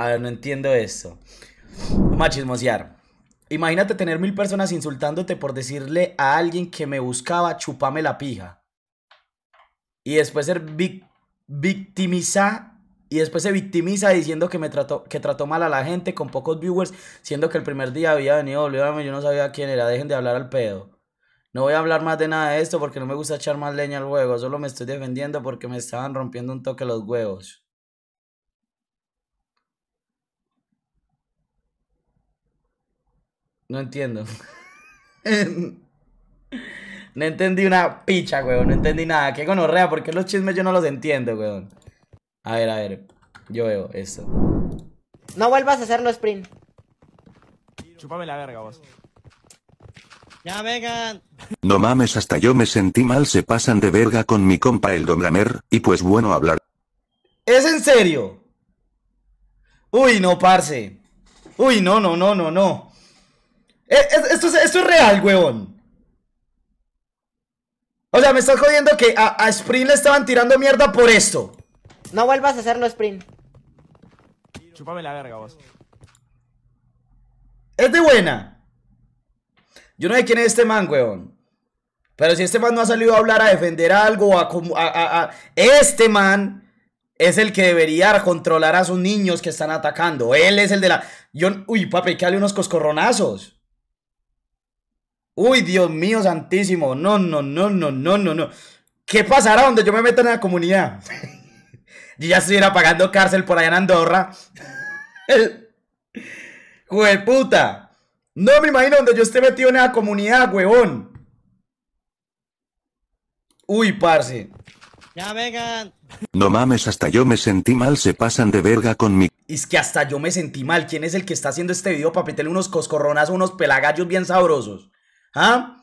A ver, no entiendo esto. machismo Imagínate tener mil personas insultándote por decirle a alguien que me buscaba chupame la pija. Y después ser victimiza y después se victimiza diciendo que me trató, que trató mal a la gente con pocos viewers, siendo que el primer día había venido olvídame, yo no sabía quién era, dejen de hablar al pedo. No voy a hablar más de nada de esto porque no me gusta echar más leña al huevo. solo me estoy defendiendo porque me estaban rompiendo un toque los huevos. No entiendo. no entendí una picha, weón. No entendí nada. Qué gonorrea, porque los chismes yo no los entiendo, weón. A ver, a ver. Yo veo eso. No vuelvas a hacerlo, Sprint. Chúpame la verga, vos. Ya vengan. No mames, hasta yo me sentí mal. Se pasan de verga con mi compa el Don Y pues bueno, hablar. ¿Es en serio? Uy, no, parce. Uy, no, no, no, no, no. Eh, esto es, esto es real, huevón. O sea, me estás jodiendo que a, a Sprint le estaban tirando mierda por esto. No vuelvas a hacerlo, Sprint. Chupame la verga, vos. Es de buena. Yo no sé quién es este man, weón Pero si este man no ha salido a hablar, a defender algo, a, a, a, Este man es el que debería controlar a sus niños que están atacando. Él es el de la... Yo... Uy, papi, que unos coscorronazos. Uy, Dios mío santísimo. No, no, no, no, no, no, no. ¿Qué pasará donde yo me meta en la comunidad? Y ya estuviera pagando cárcel por allá en Andorra. puta. No me imagino donde yo esté metido en la comunidad, huevón. Uy, parce. Ya vengan. No mames, hasta yo me sentí mal, se pasan de verga con mi... Es que hasta yo me sentí mal. ¿Quién es el que está haciendo este video para meterle unos coscorronazos, unos pelagallos bien sabrosos? ¿Ah?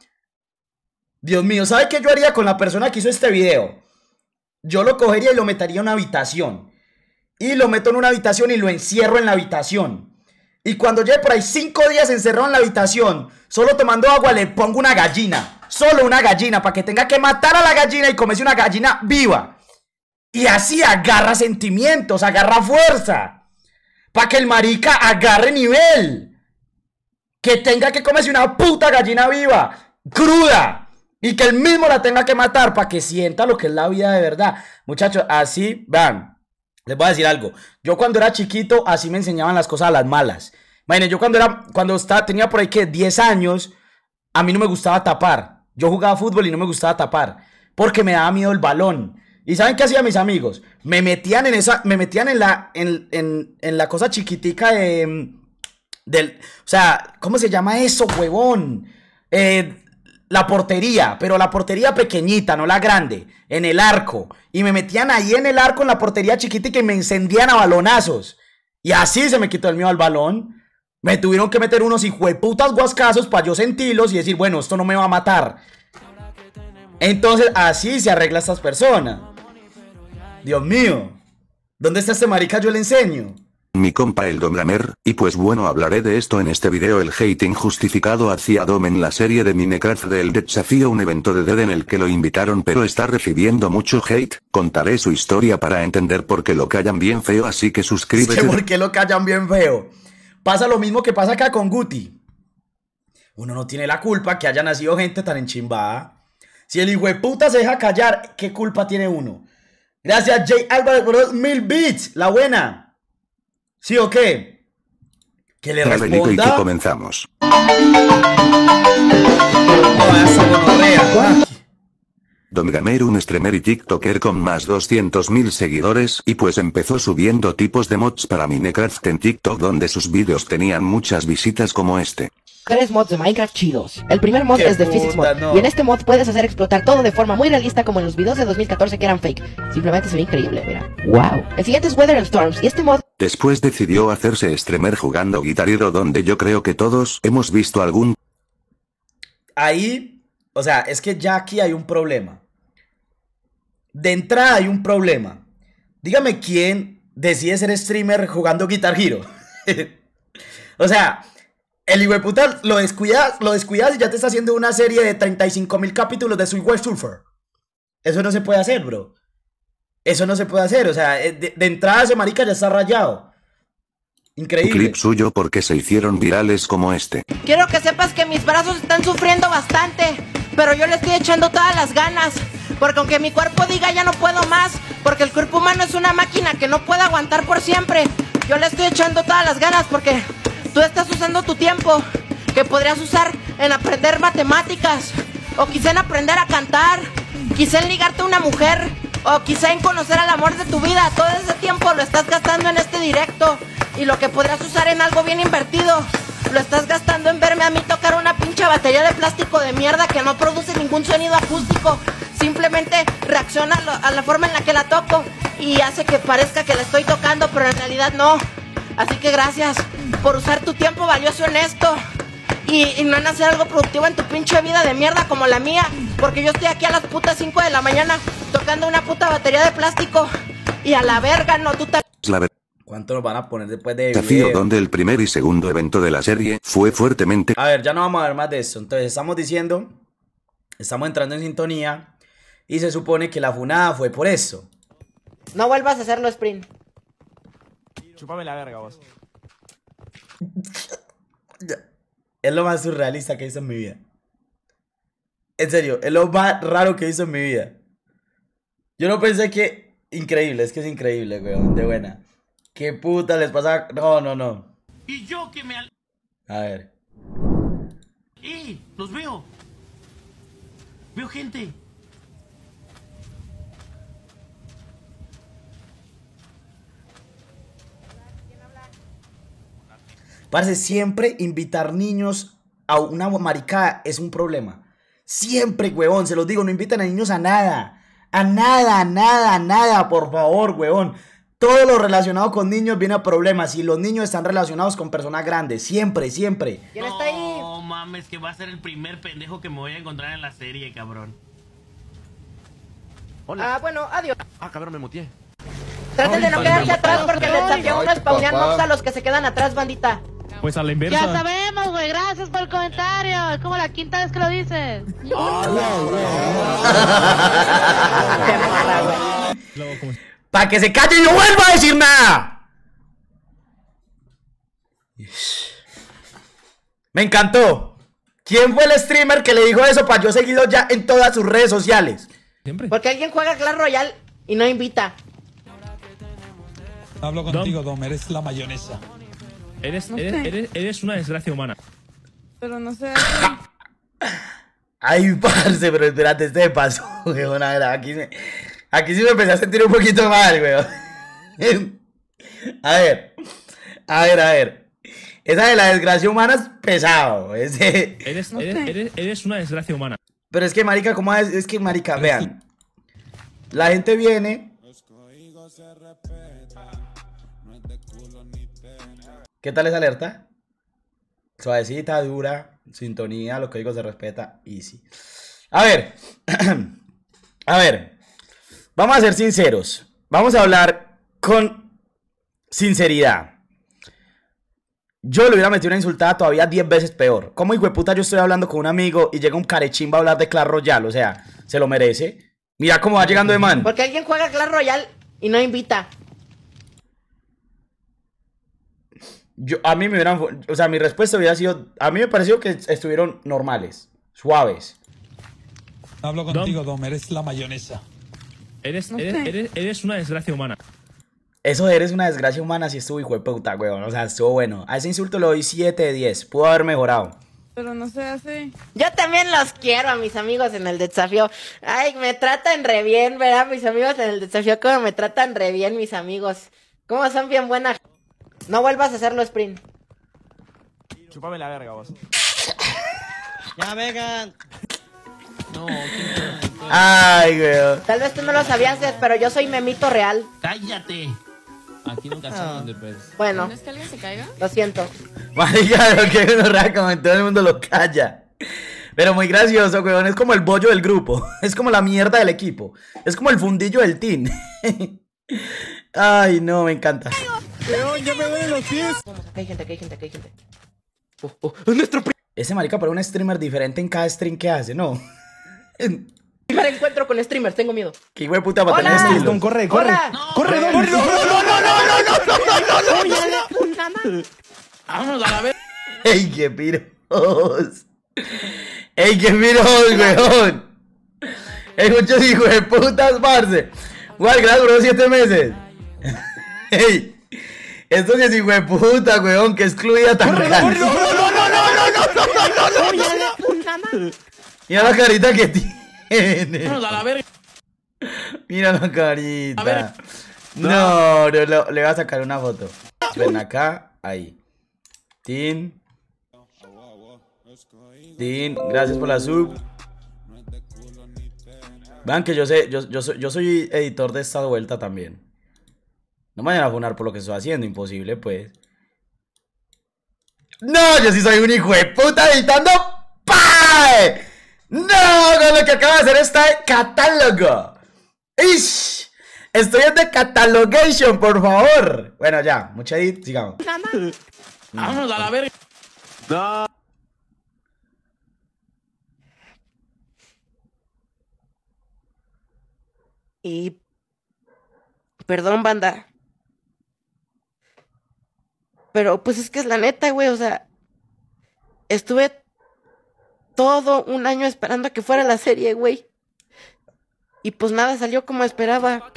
Dios mío, ¿sabe qué yo haría con la persona que hizo este video? Yo lo cogería y lo metería en una habitación. Y lo meto en una habitación y lo encierro en la habitación. Y cuando lleve por ahí cinco días encerrado en la habitación, solo tomando agua, le pongo una gallina. Solo una gallina, para que tenga que matar a la gallina y comerse una gallina viva. Y así agarra sentimientos, agarra fuerza. Para que el marica agarre nivel que tenga que comerse una puta gallina viva, cruda, y que él mismo la tenga que matar para que sienta lo que es la vida de verdad. Muchachos, así van. Les voy a decir algo. Yo cuando era chiquito, así me enseñaban las cosas a las malas. Imaginen, yo cuando era, cuando estaba, tenía por ahí que 10 años, a mí no me gustaba tapar. Yo jugaba fútbol y no me gustaba tapar. Porque me daba miedo el balón. ¿Y saben qué hacían mis amigos? Me metían en esa, me metían en la, en, en la cosa chiquitica de del, o sea, ¿cómo se llama eso, huevón? Eh, la portería, pero la portería pequeñita, no la grande, en el arco. Y me metían ahí en el arco, en la portería chiquita y me encendían a balonazos. Y así se me quitó el mío al balón. Me tuvieron que meter unos hijueputas guascazos para yo sentirlos y decir, bueno, esto no me va a matar. Entonces, así se arregla a estas personas. Dios mío. ¿Dónde está este marica? Yo le enseño mi compa el Domlamer, y pues bueno hablaré de esto en este video el hate injustificado hacia Dom en la serie de Minecraft del desafío un evento de Dead en el que lo invitaron pero está recibiendo mucho hate, contaré su historia para entender por qué lo callan bien feo así que suscríbete. ¿Por qué lo callan bien feo? Pasa lo mismo que pasa acá con Guti. Uno no tiene la culpa que haya nacido gente tan enchimbada. Si el hijo de puta se deja callar, ¿qué culpa tiene uno? Gracias Jay Álvarez por mil bits, la buena. ¿Sí o qué? Que le Tras responda. y que comenzamos. Don Gamer un streamer y tiktoker con más 200.000 seguidores y pues empezó subiendo tipos de mods para Minecraft en TikTok donde sus vídeos tenían muchas visitas como este tres mods de Minecraft chidos. El primer mod es de Physics Mod. Y en este mod puedes hacer explotar todo de forma muy realista como en los videos de 2014 que eran fake. Simplemente se ve increíble, mira. ¡Wow! El siguiente es Weather Storms y este mod... Después decidió hacerse streamer jugando Guitar Hero donde yo creo que todos hemos visto algún... Ahí, o sea, es que ya aquí hay un problema. De entrada hay un problema. Dígame quién decide ser streamer jugando Guitar Hero. o sea, el hijo de lo descuidas, lo descuidas y ya te está haciendo una serie de 35 mil capítulos de su Surfer. Eso no se puede hacer, bro. Eso no se puede hacer. O sea, eh, de, entrada ese marica ya está rayado. Increíble. clip suyo porque se hicieron virales como este. Quiero que sepas que mis brazos están sufriendo bastante, pero yo le estoy echando todas las ganas. Porque aunque mi cuerpo diga ya no puedo más, porque el cuerpo humano es una máquina que no puede aguantar por siempre, yo le estoy echando todas las ganas porque Tú estás usando tu tiempo que podrías usar en aprender matemáticas, o quizá en aprender a cantar, quizá en ligarte a una mujer, o quizá en conocer al amor de tu vida. Todo ese tiempo lo estás gastando en este directo y lo que podrías usar en algo bien invertido. Lo estás gastando en verme a mí tocar una pinche batería de plástico de mierda que no produce ningún sonido acústico. Simplemente reacciona a la forma en la que la toco y hace que parezca que la estoy tocando, pero en realidad no. Así que gracias por usar tu tiempo valioso en esto. Y, no en hacer algo productivo en tu pinche vida de mierda como la mía. Porque yo estoy aquí a las putas 5 de la mañana tocando una puta batería de plástico. Y a la verga, no, tú te... La ¿Cuánto nos van a poner después de Desafío donde el primer y segundo evento de la serie fue fuertemente... A ver, ya no vamos a ver más de eso. Entonces estamos diciendo... Estamos entrando en sintonía. Y se supone que la funada fue por eso. No vuelvas a hacerlo, Sprint. Chupame la verga vos. Es lo más surrealista que hice en mi vida. En serio, es lo más raro que hice en mi vida. Yo no pensé que. Increíble, es que es increíble, weón. De buena. ¿Qué puta les pasa? No, no, no. Y yo que me. A ver. ¡Eh! ¡Los veo! Veo gente. Parece siempre invitar niños a una maricada es un problema. Siempre, huevón, se los digo, no invitan a niños a nada. A nada, nada, nada, por favor, huevón. Todo lo relacionado con niños viene a problemas y los niños están relacionados con personas grandes, siempre, siempre. No mames, que va a ser el primer pendejo que me voy a encontrar en la serie, cabrón. Hola. Ah, bueno, adiós. Ah, cabrón, me muteé. Traten de no quedarse atrás porque les saqué uno a los que se quedan atrás, bandita. Pues a la inversa. Ya sabemos, güey. Gracias por el comentario. Es como la quinta vez que lo dices. Para que se calle y no vuelva a decir nada. Me encantó. ¿Quién fue el streamer que le dijo eso para yo seguirlo ya en todas sus redes sociales? Siempre. Porque alguien juega Clash Royale y no invita. Hablo contigo, Dom. Eres la mayonesa. Eres, eres, eres, una desgracia humana. Pero no sé. Ay, parce, pero espérate, este paso, weón. Aquí, aquí sí me empecé a sentir un poquito mal, weón. A ver, a ver, a ver. Esa de la desgracia humana es pesado. Eres, eres, eres, una desgracia humana. Pero es que, marica, ¿cómo es? Es que, marica, vean. La gente viene ¿Qué tal esa alerta? Suavecita, dura, sintonía, los códigos se respeta, easy. A ver, a ver, vamos a ser sinceros. Vamos a hablar con sinceridad. Yo le hubiera metido una insultada todavía 10 veces peor. ¿Cómo hijo de puta yo estoy hablando con un amigo y llega un carechimba a hablar de Clash Royale? O sea, se lo merece. Mira cómo va llegando de man. Porque alguien juega Clash Royale y no invita. yo, a mí me hubieran, o sea, mi respuesta hubiera sido, a mí me pareció que estuvieron normales, suaves. hablo contigo, Dom, eres la mayonesa. Eres, eres, eres, una desgracia humana. Eso de eres una desgracia humana si estuvo hijo de puta, weón. O sea, estuvo bueno. A ese insulto le doy 7 de 10. Pudo haber mejorado. Pero no se hace. Yo también los quiero a mis amigos en el desafío. Ay, me tratan re bien, ¿verdad? Mis amigos en el desafío, como me tratan re bien mis amigos. Cómo son bien buenas. No vuelvas a hacerlo, Sprint. Chúpame la verga, vos. ya, vegan. No, Ay, güey. Tal vez tú no lo sabías, pero yo soy memito real. Cállate. Aquí nunca ah. se Bueno. ¿No es que alguien se caiga? Lo siento. Vaya, lo que uno todo el mundo lo calla. Pero muy gracioso, weón. Es como el bollo del grupo. Es como la mierda del equipo. Es como el fundillo del team. Ay, no, me encanta. León, ya me duelen los pies. Vamos, acá hay gente, acá hay gente, acá hay gente. Oh, oh, nuestro Ese marica para un streamer diferente en cada stream que hace, ¿no? Primer encuentro con streamers, tengo miedo. Qué güey puta para tener skills. Don, corre, corre. Corre, don. Corre, no, no, no, no, no, no, no, no, no, no, no. Vámonos a la vez. Ey, qué piros. Ey, qué piros, weón. Ey, muchos hijos de putas, parce. Guay, gracias bro, siete meses. Ey. Esto que es hijo de puta, weón, que excluida tan ¡No, no, no, no, no, no, no, no, Mira la carita que tiene. Mira la carita. No, no, le voy a sacar una foto. Ven acá, ahí. Tin. Tin, gracias por la sub. Vean que yo sé, yo, yo, soy, yo soy editor de esta vuelta también. No me vayan a por lo que estoy haciendo, imposible, pues. No, yo sí soy un hijo de puta editando ¡Pae! No, con lo que acaba de hacer está catálogo. ¡Ish! Estoy en de catalogation, por favor. Bueno, ya, mucha edit, sigamos. Vámonos a la verga. No. Y... Perdón, banda. Pero pues es que es la neta, güey, o sea, estuve todo un año esperando a que fuera la serie, güey. Y pues nada salió como esperaba.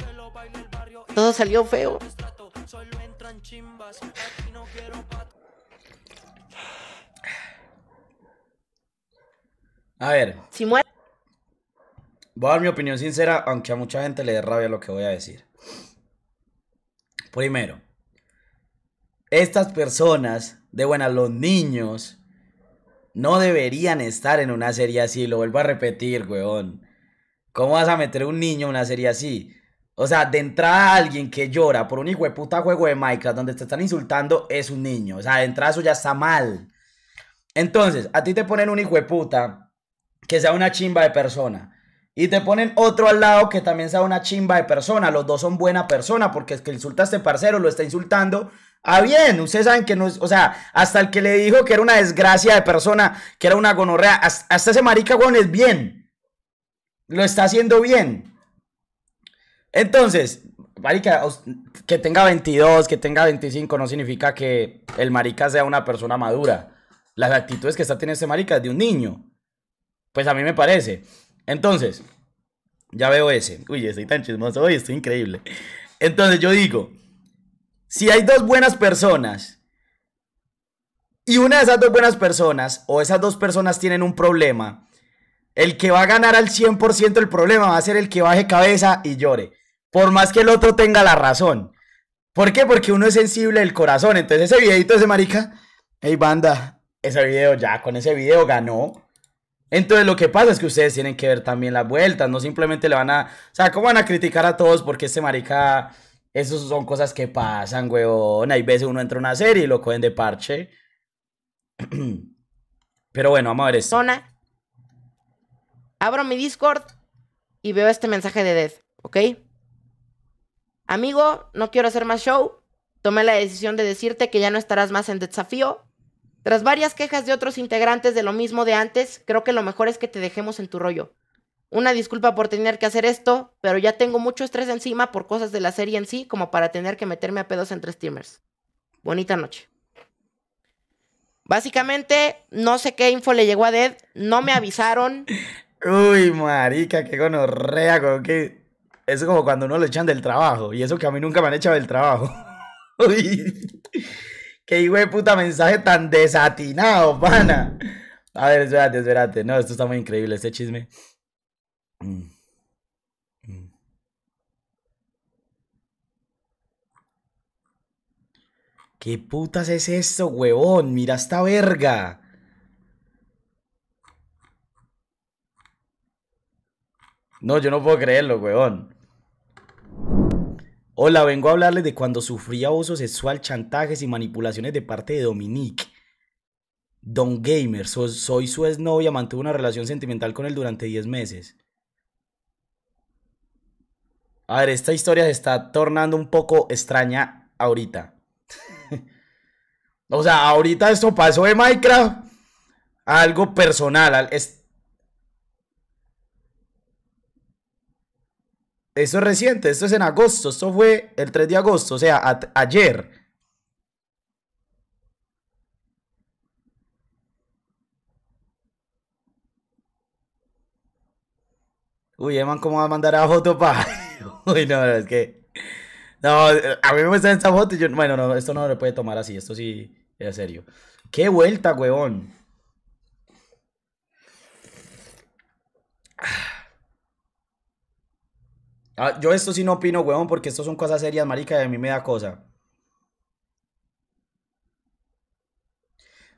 Todo salió feo. A ver. Si muere. Voy a dar mi opinión sincera, aunque a mucha gente le dé rabia lo que voy a decir. Primero, estas personas, de buenas, los niños, no deberían estar en una serie así. Lo vuelvo a repetir, weón. ¿Cómo vas a meter un niño en una serie así? O sea, de entrada alguien que llora por un hijo de puta juego de Minecraft donde te están insultando es un niño. O sea, de entrada eso ya está mal. Entonces, a ti te ponen un hijo de puta que sea una chimba de persona. Y te ponen otro al lado que también sea una chimba de persona. Los dos son buena persona porque es que insulta este parcero, lo está insultando Ah, bien, ustedes saben que no es, o sea, hasta el que le dijo que era una desgracia de persona, que era una gonorrea, hasta, ese marica, weón, es bien. Lo está haciendo bien. Entonces, marica, que tenga 22, que tenga 25, no significa que el marica sea una persona madura. Las actitudes que está teniendo ese marica es de un niño. Pues a mí me parece. Entonces, ya veo ese. Uy, estoy tan chismoso hoy, estoy increíble. Entonces yo digo si hay dos buenas personas y una de esas dos buenas personas o esas dos personas tienen un problema, el que va a ganar al 100% el problema va a ser el que baje cabeza y llore, por más que el otro tenga la razón. ¿Por qué? Porque uno es sensible del corazón. Entonces ese videito ese marica, hey banda, ese video ya, con ese video ganó. Entonces lo que pasa es que ustedes tienen que ver también las vueltas, no simplemente le van a, o sea, ¿cómo van a criticar a todos porque ese marica esas son cosas que pasan, weón. Hay veces uno entra a una serie y lo cogen de parche. Pero bueno, vamos a ver Zona. Abro mi Discord y veo este mensaje de Death, ¿ok? Amigo, no quiero hacer más show. Tomé la decisión de decirte que ya no estarás más en desafío. Tras varias quejas de otros integrantes de lo mismo de antes, creo que lo mejor es que te dejemos en tu rollo. Una disculpa por tener que hacer esto, pero ya tengo mucho estrés encima por cosas de la serie en sí, como para tener que meterme a pedos entre streamers. Bonita noche. Básicamente, no sé qué info le llegó a Dead, no me avisaron. Uy, marica, qué gonorrea, con que. Eso es como cuando no lo echan del trabajo, y eso que a mí nunca me han echado del trabajo. Uy, qué hijo puta mensaje tan desatinado, pana. A ver, espérate, espérate. No, esto está muy increíble, este chisme. Mm, mm. ¿Qué putas es esto, huevón? Mira esta verga. No, yo no puedo creerlo, huevón. Hola, vengo a hablarles de cuando sufrí abuso sexual, chantajes y manipulaciones de parte de Dominique. Don Gamer, soy su exnovia, mantuve una relación sentimental con él durante 10 meses. A ver, esta historia se está tornando un poco extraña ahorita. o sea, ahorita esto pasó de Minecraft a algo personal. Es... Esto es reciente, esto es en agosto, esto fue el 3 de agosto, o sea, ayer. Uy, Eman, ¿cómo va a mandar a para...? Uy, no, es que. No, a mí me gustan esta foto yo. Bueno, no, esto no lo puede tomar así. Esto sí Es serio. ¡Qué vuelta, huevón! Ah, yo esto sí no opino, huevón, porque esto son cosas serias, marica, y a mí me da cosa.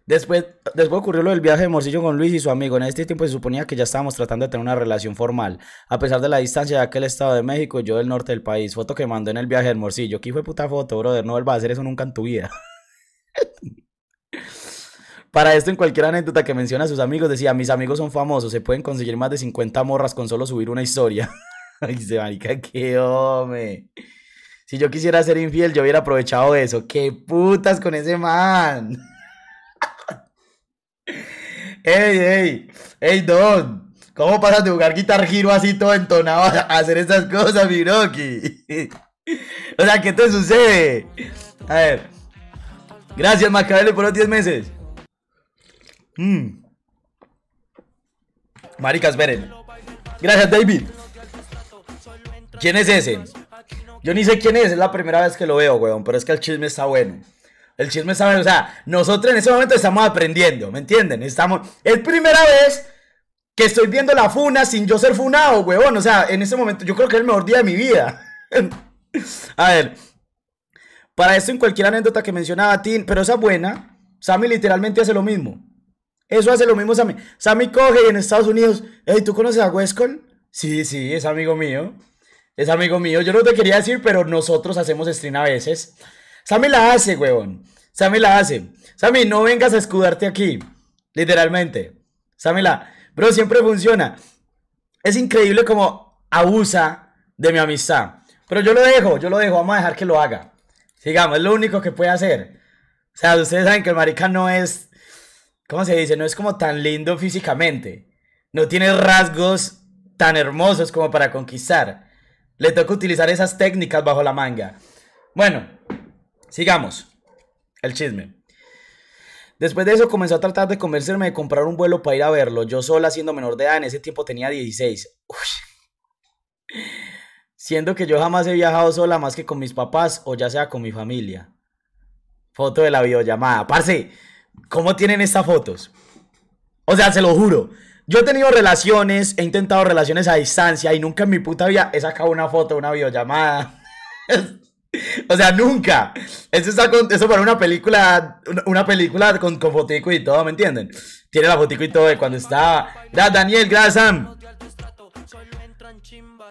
Después, después ocurrió lo del viaje de Morcillo con Luis y su amigo. En este tiempo se suponía que ya estábamos tratando de tener una relación formal, a pesar de la distancia de aquel estado de México y yo del norte del país. Foto que mandó en el viaje de Morcillo. ¿Qué fue puta foto, brother? No va a hacer eso nunca en tu vida. Para esto, en cualquier anécdota que menciona a sus amigos, decía: Mis amigos son famosos, se pueden conseguir más de 50 morras con solo subir una historia. Ay, se marica, qué hombre. Si yo quisiera ser infiel, yo hubiera aprovechado eso. ¡Qué putas con ese man! ¡Ey, ey! ¡Ey, Don! ¿Cómo paras de jugar Guitar giro así todo entonado a hacer esas cosas, mi Rocky? o sea, ¿qué te sucede? A ver. Gracias, Macabele por los 10 meses. Mm. Maricas, veren Gracias, David. ¿Quién es ese? Yo ni sé quién es, es la primera vez que lo veo, weón, pero es que el chisme está bueno. El chisme sabe, o sea, nosotros en ese momento estamos aprendiendo, ¿me entienden? Estamos, es primera vez que estoy viendo la funa sin yo ser funado, huevón. O sea, en ese momento yo creo que es el mejor día de mi vida. a ver, para esto en cualquier anécdota que mencionaba Tim, pero esa buena, Sammy literalmente hace lo mismo. Eso hace lo mismo Sammy. Sammy coge y en Estados Unidos, hey, ¿tú conoces a Westcon? Sí, sí, es amigo mío. Es amigo mío. Yo no te quería decir, pero nosotros hacemos stream a veces. Sammy la hace, huevón. Sammy la hace. Sammy, no vengas a escudarte aquí. Literalmente. Sammy la. Bro, siempre funciona. Es increíble como abusa de mi amistad. Pero yo lo dejo, yo lo dejo. Vamos a dejar que lo haga. Sigamos, es lo único que puede hacer. O sea, ustedes saben que el marica no es. ¿Cómo se dice? No es como tan lindo físicamente. No tiene rasgos tan hermosos como para conquistar. Le toca utilizar esas técnicas bajo la manga. Bueno, sigamos. El chisme. Después de eso comenzó a tratar de convencerme de comprar un vuelo para ir a verlo. Yo sola, siendo menor de edad, en ese tiempo tenía 16. Siendo que yo jamás he viajado sola más que con mis papás o ya sea con mi familia. Foto de la videollamada. Parce, ¿cómo tienen estas fotos? O sea, se lo juro. Yo he tenido relaciones, he intentado relaciones a distancia y nunca en mi puta vida he sacado una foto, una videollamada. O sea, nunca. Eso, está para una película, una película con, con fotico y todo, ¿me entienden? Tiene la fotico y todo de cuando está Da, Daniel, gracias,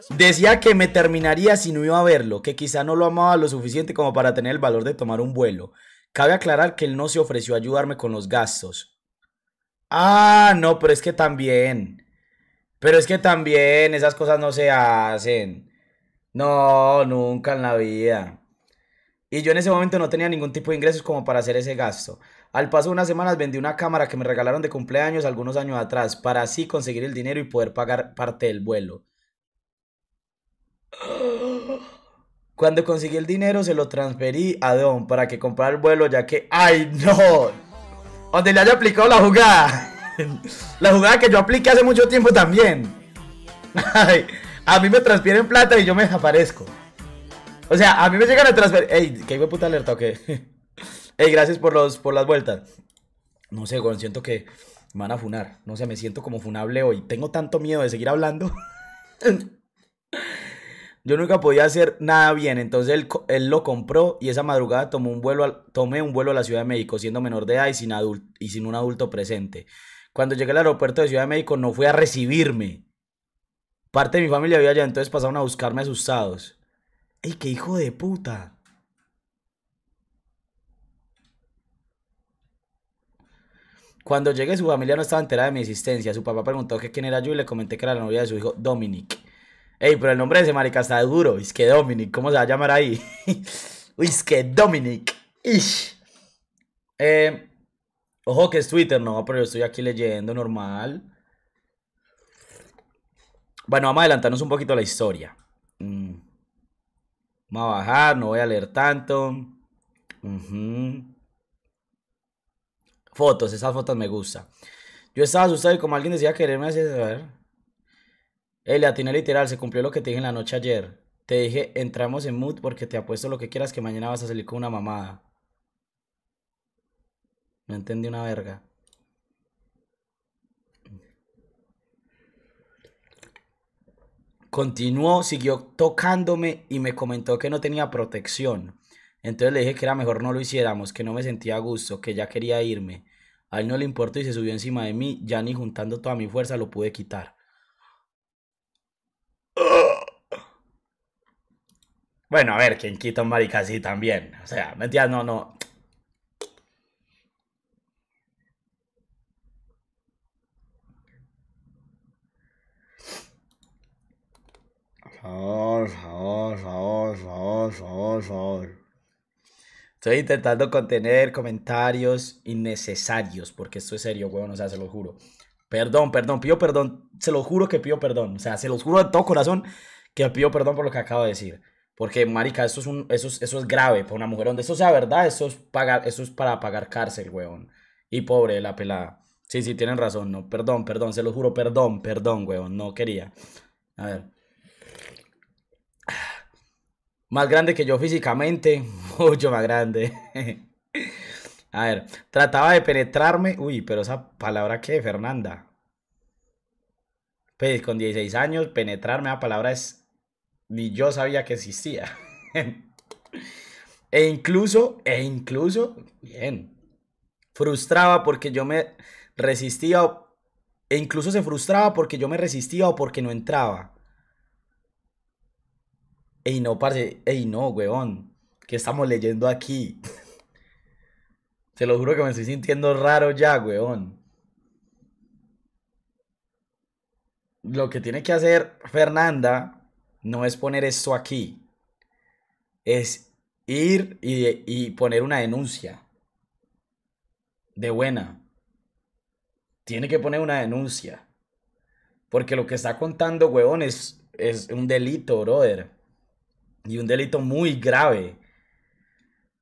Decía que me terminaría si no iba a verlo, que quizá no lo amaba lo suficiente como para tener el valor de tomar un vuelo. Cabe aclarar que él no se ofreció a ayudarme con los gastos. Ah, no, pero es que también. Pero es que también esas cosas no se hacen. No, nunca en la vida. Y yo en ese momento no tenía ningún tipo de ingresos como para hacer ese gasto. Al paso de unas semanas vendí una cámara que me regalaron de cumpleaños algunos años atrás para así conseguir el dinero y poder pagar parte del vuelo. Cuando conseguí el dinero se lo transferí a Don para que comprara el vuelo ya que... ¡Ay, no! Donde le haya aplicado la jugada. la jugada que yo apliqué hace mucho tiempo también. Ay a mí me transfieren plata y yo me desaparezco. O sea, a mí me llegan a transferir. Ey, que me puta alerta, qué? Ey, gracias por, los, por las vueltas. No sé, güey, siento que me van a funar. No sé, me siento como funable hoy. Tengo tanto miedo de seguir hablando. Yo nunca podía hacer nada bien, entonces él, lo compró y esa madrugada tomó un vuelo tomé un vuelo a la Ciudad de México siendo menor de edad y sin, y sin un adulto presente. Cuando llegué al aeropuerto de Ciudad de México no fui a recibirme, Parte de mi familia había ya entonces pasaron a buscarme asustados. ¡Ey, qué hijo de puta! Cuando llegué, su familia no estaba enterada de mi existencia. Su papá preguntó que quién era yo y le comenté que era la novia de su hijo, Dominic. Ey, pero el nombre de ese marica está duro. Es que Dominic, ¿cómo se va a llamar ahí? es que Dominic. Eh, ojo que es Twitter, no, pero yo estoy aquí leyendo normal. Bueno, vamos a adelantarnos un poquito a la historia. Mm. Vamos a bajar, no voy a leer tanto. Fotos, esas fotos me gustan. Yo estaba asustado y como alguien decía quererme hacer saber. El atiné literal, se cumplió lo que te dije en la noche ayer. Te dije, entramos en mood porque te apuesto lo que quieras que mañana vas a salir con una mamada. No entendí una verga. Continuó, siguió tocándome y me comentó que no tenía protección. Entonces le dije que era mejor no lo hiciéramos, que no me sentía a gusto, que ya quería irme. A él no le importó y se subió encima de mí, ya ni juntando toda mi fuerza lo pude quitar. Bueno, a ver, ¿quién quita un marica también? O sea, mentira, no, no. favor, favor, favor, favor, Estoy intentando contener comentarios innecesarios, porque esto es serio, weón, o sea, se lo juro. Perdón, perdón, pido perdón, se lo juro que pido perdón, o sea, se lo juro de todo corazón que pido perdón por lo que acabo de decir. Porque, marica, eso es, un, eso es, eso es grave para una mujer. Donde eso sea verdad, eso es, pagar, eso es para pagar cárcel, weón. Y pobre la pelada. Sí, sí, tienen razón, no. Perdón, perdón, se lo juro, perdón, perdón, weón. No quería. A ver. Más grande que yo físicamente, mucho más grande. A ver, trataba de penetrarme. Uy, pero esa palabra que, Fernanda. Pues con 16 años, penetrarme, a palabra es. Ni yo sabía que existía. e incluso, e incluso, bien. Frustraba porque yo me resistía. E incluso se frustraba porque yo me resistía o porque no entraba. Ey, no, parce. Ey, no, weón. ¿Qué estamos leyendo aquí? Se lo juro que me estoy sintiendo raro ya, weón. Lo que tiene que hacer Fernanda no es poner esto aquí. Es ir y, poner una denuncia. De buena. Tiene que poner una denuncia. Porque lo que está contando, weón, es, es un delito, brother y un delito muy grave.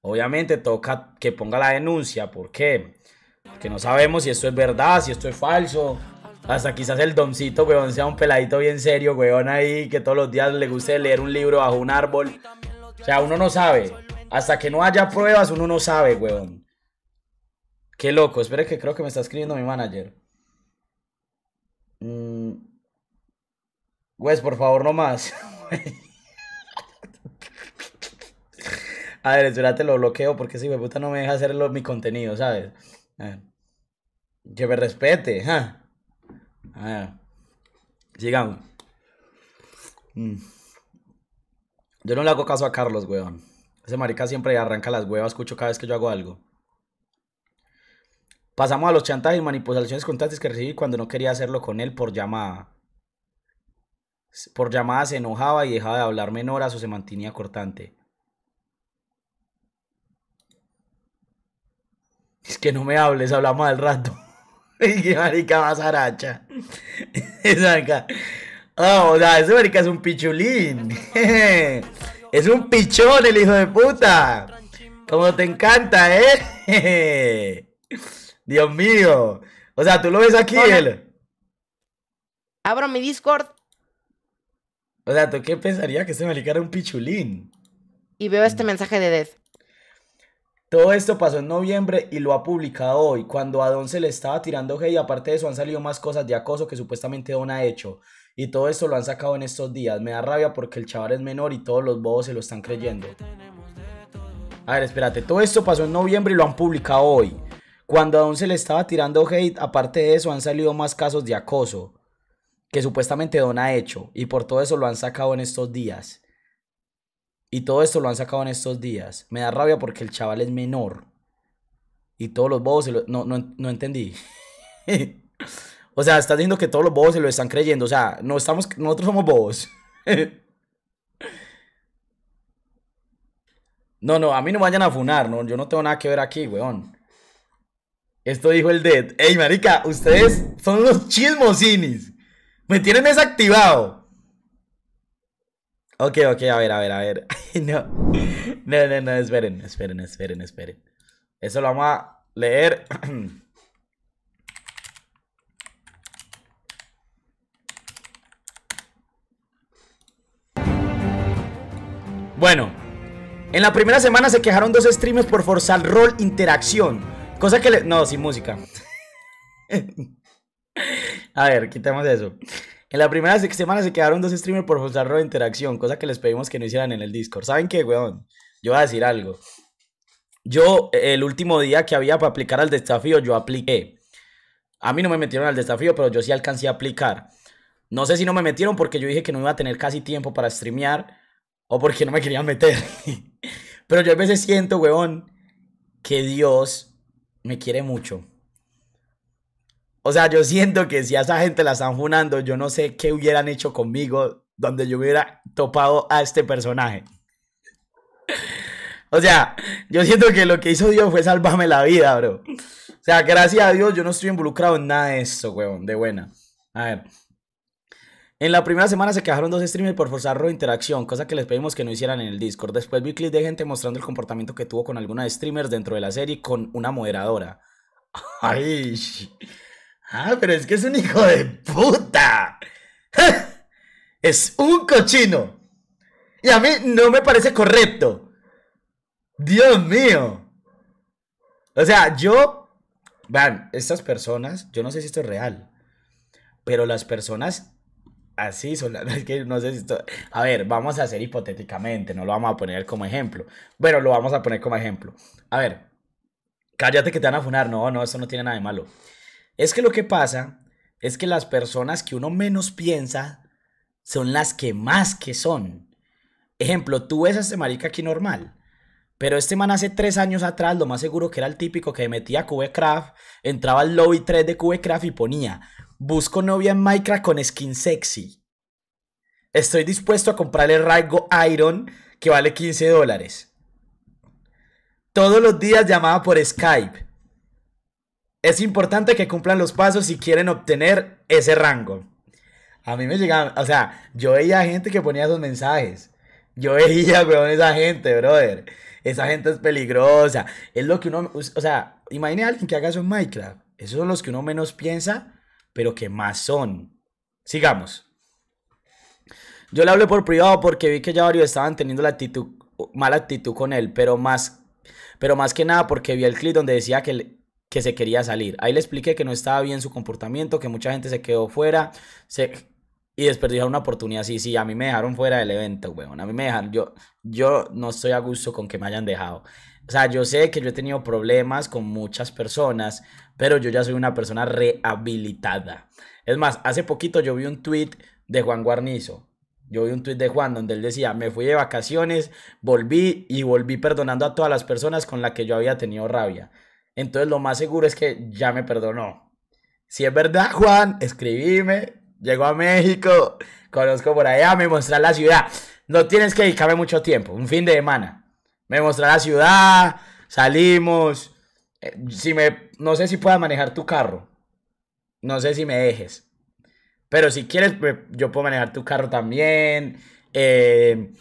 Obviamente toca que ponga la denuncia. ¿Por qué? Porque no sabemos si esto es verdad, si esto es falso. Hasta quizás el doncito, weón, sea un peladito bien serio, weón, ahí, que todos los días le guste leer un libro bajo un árbol. O sea, uno no sabe. Hasta que no haya pruebas, uno no sabe, weón. Qué loco. Espera que creo que me está escribiendo mi manager. Mm. por favor, no más. A ver, espérate, lo bloqueo porque si me puta no me deja hacer mi contenido, ¿sabes? A me respete, ¿ja? Sigamos. Mm. Yo no le hago caso a Carlos, weón. Ese marica siempre arranca las huevas, escucho cada vez que yo hago algo. Pasamos a los chantajes y manipulaciones constantes que recibí cuando no quería hacerlo con él por llamada. Por llamada se enojaba y dejaba de hablarme en horas o se mantenía cortante. es que no me hables, hablamos al rato. y que marica más aracha. acá. Oh, o sea, ese marica es un pichulín. es un pichón el hijo de puta. Como te encanta, ¿eh? Dios mío. O sea, tú lo ves aquí, él. Abro mi Discord. O sea, ¿tú qué pensarías que ese marica era un pichulín? Y veo este mensaje de Death. Todo esto pasó en noviembre y lo ha publicado hoy, cuando a Don se le estaba tirando hate, aparte de eso han salido más cosas de acoso que supuestamente Don ha hecho. Y todo esto lo han sacado en estos días. Me da rabia porque el chaval es menor y todos los bobos se lo están creyendo. A ver, espérate, todo esto pasó en noviembre y lo han publicado hoy. Cuando a Don se le estaba tirando hate, aparte de eso han salido más casos de acoso que supuestamente Don ha hecho. Y por todo eso lo han sacado en estos días. Y todo esto lo han sacado en estos días. Me da rabia porque el chaval es menor. Y todos los bobos se lo... No, no, entendí. o sea, estás diciendo que todos los bobos se lo están creyendo. O sea, no estamos... nosotros somos bobos. no, no, a mí no vayan a funar. No, yo no tengo nada que ver aquí, weón. Esto dijo el Dead. Ey, marica, ustedes son los chismosinis. Me tienen desactivado. Ok, ok, a ver, a ver, a ver. no. No, no, no, esperen, esperen, esperen, esperen. Eso lo vamos a leer. Bueno, en la primera semana se quejaron dos streamers por forzar rol interacción. Cosa que le... No, sin música. a ver, quitemos eso. En la primera semana se quedaron dos streamers por forzar de interacción, cosa que les pedimos que no hicieran en el Discord. ¿Saben qué, weón? Yo voy a decir algo. Yo, eh, el último día que había para aplicar al desafío, yo apliqué. A mí no me metieron al desafío, pero yo sí alcancé a aplicar. No sé si no me metieron porque yo dije que no iba a tener casi tiempo para streamear o porque no me querían meter. pero yo a veces siento, weón, que Dios me quiere mucho. O sea, yo siento que si a esa gente la están funando, yo no sé qué hubieran hecho conmigo donde yo hubiera topado a este personaje. O sea, yo siento que lo que hizo Dios fue salvarme la vida, bro. O sea, gracias a Dios yo no estoy involucrado en nada de eso, weón, de buena. A ver. En la primera semana se quejaron dos streamers por forzar interacción, cosa que les pedimos que no hicieran en el Discord. Después vi clips de gente mostrando el comportamiento que tuvo con alguna de streamers dentro de la serie con una moderadora. Ay. Ah, pero es que es un hijo de puta. Es un cochino. Y a mí no me parece correcto. Dios mío. O sea, yo... Vean, estas personas, yo no sé si esto es real. Pero las personas así son las... Es que no sé si esto... A ver, vamos a hacer hipotéticamente, no lo vamos a poner como ejemplo. Bueno, lo vamos a poner como ejemplo. A ver, cállate que te van a funar. No, no, eso no tiene nada de malo. Es que lo que pasa es que las personas que uno menos piensa son las que más que son. Ejemplo, tú ves a este marica aquí normal. Pero este man hace tres años atrás, lo más seguro que era el típico que metía Cubecraft, entraba al lobby 3 de Cubecraft y ponía, busco novia en Minecraft con skin sexy. Estoy dispuesto a comprarle Raigo Iron que vale 15 dólares. Todos los días llamaba por Skype. Es importante que cumplan los pasos si quieren obtener ese rango. A mí me llegaban, o sea, yo veía gente que ponía esos mensajes. Yo veía, weón, esa gente, brother. Esa gente es peligrosa. Es lo que uno, o sea, imagine a alguien que haga eso en Minecraft. Esos son los que uno menos piensa, pero que más son. Sigamos. Yo le hablé por privado porque vi que ya varios estaban teniendo la actitud, mala actitud con él, pero más, pero más que nada porque vi el clip donde decía que, que se quería salir. Ahí le expliqué que no estaba bien su comportamiento, que mucha gente se quedó fuera y desperdiciaron una oportunidad. Sí, sí, a mí me dejaron fuera del evento, weón. A mí me dejaron, yo, yo no estoy a gusto con que me hayan dejado. O sea, yo sé que yo he tenido problemas con muchas personas, pero yo ya soy una persona rehabilitada. Es más, hace poquito yo vi un tweet de Juan Guarnizo. Yo vi un tweet de Juan donde él decía, me fui de vacaciones, volví y volví perdonando a todas las personas con las que yo había tenido rabia. Entonces lo más seguro es que ya me perdonó. Si es verdad, Juan, escribime. Llego a México, conozco por allá, me muestra la ciudad. No tienes que dedicarme mucho tiempo, un fin de semana. Me muestra la ciudad, salimos. Eh, si me, no sé si puedas manejar tu carro. No sé si me dejes. Pero si quieres, yo puedo manejar tu carro también. Eh,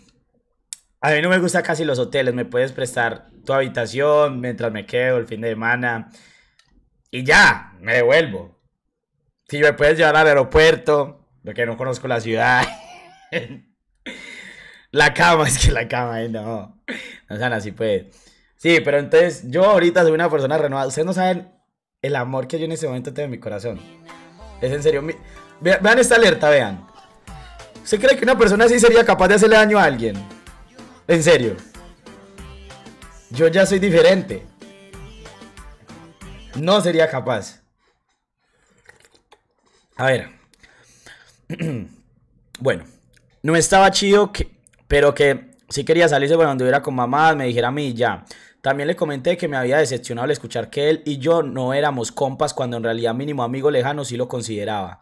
a mí no me gusta casi los hoteles, me puedes prestar tu habitación mientras me quedo el fin de semana y ya, me devuelvo. Si me puedes llevar al aeropuerto, porque no conozco la ciudad. la cama, es que la cama, eh, no. No sean así, pues. Sí, pero entonces yo ahorita soy una persona renovada. Ustedes no saben el amor que yo en ese momento tengo en mi corazón. Es en serio. Mi... Vean esta alerta, vean. ¿Usted cree que una persona así sería capaz de hacerle daño a alguien? En serio. Yo ya soy diferente. No sería capaz. A ver. bueno, no estaba chido, que, pero que sí quería salirse cuando era con mamá, me dijera a mí ya. También le comenté que me había decepcionado al escuchar que él y yo no éramos compas cuando en realidad mínimo amigo lejano sí lo consideraba.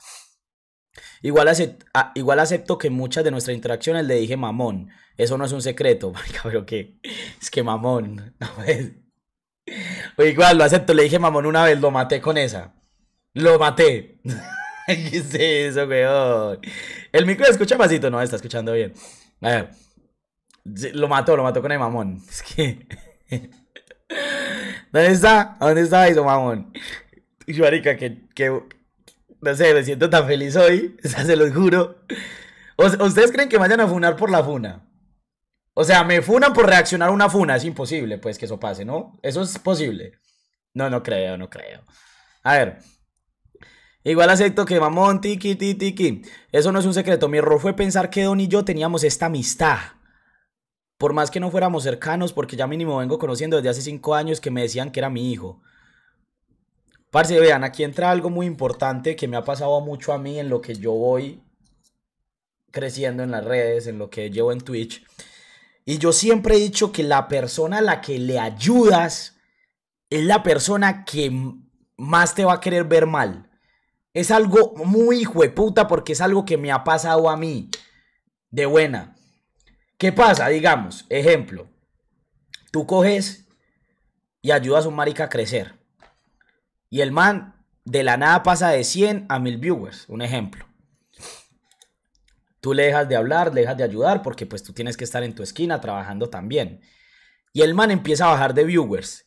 Igual, acepto, ah, igual acepto que muchas de nuestras interacciones le dije mamón. Eso no es un secreto, que es que mamón. o pues igual lo acepto, le dije mamón una vez, lo maté con esa. Lo maté. ¿Qué es eso, weón? El micro escucha pasito, no, está escuchando bien. A ver. Lo mató, lo mató con el mamón. Es que. ¿Dónde está? ¿Dónde está eso, mamón? marica, que, no sé, me siento tan feliz hoy, o sea, se los juro. ¿Ustedes creen que vayan a funar por la funa? O sea, me funan por reaccionar a una funa. Es imposible, pues, que eso pase, ¿no? Eso es posible. No, no creo, no creo. A ver. Igual acepto que mamón, tiki, tiki, tiki. Eso no es un secreto. Mi error fue pensar que Don y yo teníamos esta amistad. Por más que no fuéramos cercanos, porque ya mínimo vengo conociendo desde hace cinco años que me decían que era mi hijo. Parce, vean, aquí entra algo muy importante que me ha pasado mucho a mí en lo que yo voy creciendo en las redes, en lo que llevo en Twitch. Y yo siempre he dicho que la persona a la que le ayudas es la persona que más te va a querer ver mal. Es algo muy hijo porque es algo que me ha pasado a mí. De buena. ¿Qué pasa? Digamos, ejemplo. Tú coges y ayudas a un marica a crecer. Y el man de la nada pasa de 100 a 1000 viewers, un ejemplo. Tú le dejas de hablar, le dejas de ayudar porque pues tú tienes que estar en tu esquina trabajando también. Y el man empieza a bajar de viewers.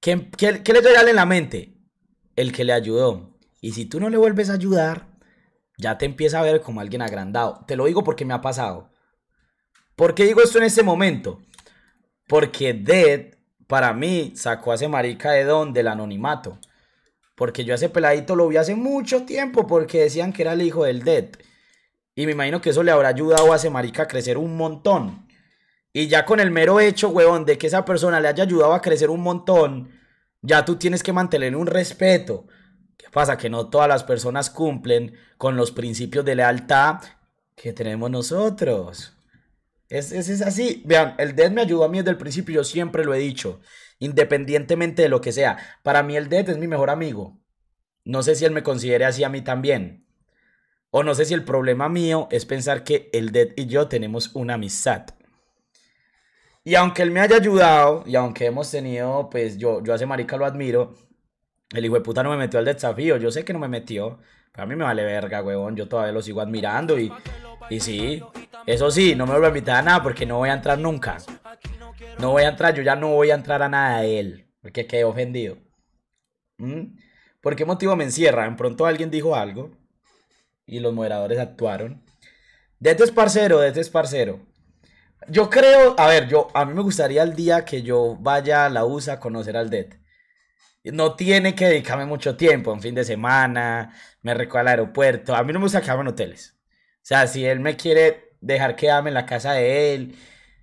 ¿Qué, le trae en la mente? El que le ayudó. Y si tú no le vuelves a ayudar, ya te empieza a ver como alguien agrandado. Te lo digo porque me ha pasado. ¿Por qué digo esto en este momento? Porque Dead para mí, sacó a ese marica de don del anonimato. Porque yo a ese peladito lo vi hace mucho tiempo porque decían que era el hijo del Dead. Y me imagino que eso le habrá ayudado a ese marica a crecer un montón. Y ya con el mero hecho, huevón, de que esa persona le haya ayudado a crecer un montón, ya tú tienes que mantener un respeto. ¿Qué pasa? Que no todas las personas cumplen con los principios de lealtad que tenemos nosotros. Es, es, así. Vean, el DED me ayudó a mí desde el principio, yo siempre lo he dicho, independientemente de lo que sea. Para mí el Dead es mi mejor amigo. No sé si él me considere así a mí también. O no sé si el problema mío es pensar que el Dead y yo tenemos una amistad. Y aunque él me haya ayudado, y aunque hemos tenido, pues yo, yo hace marica lo admiro, el hijo de puta no me metió al desafío, yo sé que no me metió, a mí me vale verga, huevón. Yo todavía lo sigo admirando y, y sí. Eso sí, no me vuelvo a invitar a nada porque no voy a entrar nunca. No voy a entrar, yo ya no voy a entrar a nada de él. Porque quedé ofendido. ¿Mm? ¿Por qué motivo me encierra? En Pronto alguien dijo algo y los moderadores actuaron. parcero, este esparcero, es este parcero? Yo creo, a ver, yo, a mí me gustaría el día que yo vaya a la USA a conocer al DET no tiene que dedicarme mucho tiempo, un fin de semana, me recuerda al aeropuerto. A mí no me gusta en hoteles. O sea, si él me quiere dejar quedarme en la casa de él,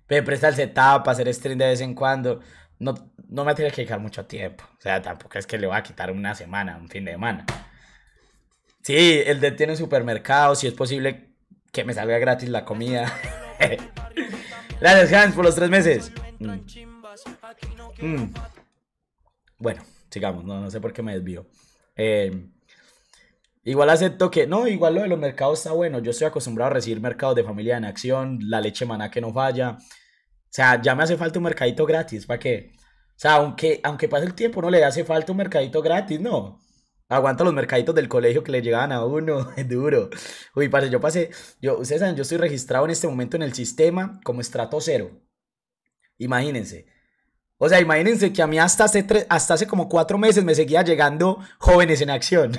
me presta el setup, hacer stream de vez en cuando, no, no me tiene que dedicar mucho tiempo. O sea, tampoco es que le voy a quitar una semana, un fin de semana. Sí, él de tiene supermercado, si es posible que me salga gratis la comida. Gracias, Hans, por los tres meses. Mm. Mm. Bueno sigamos, no, no sé por qué me desvío. Eh, igual acepto que, no, igual lo de los mercados está bueno. Yo estoy acostumbrado a recibir mercados de familia en acción, la leche maná que no falla. O sea, ya me hace falta un mercadito gratis, ¿para qué? O sea, aunque, aunque pase el tiempo, no le hace falta un mercadito gratis, ¿no? Aguanta los mercaditos del colegio que le llegaban a uno, es duro. Uy, parce, yo pasé, yo, ustedes saben, yo estoy registrado en este momento en el sistema como estrato cero. Imagínense, o sea, imagínense que a mí hasta hace, hasta hace como cuatro meses me seguía llegando jóvenes en acción.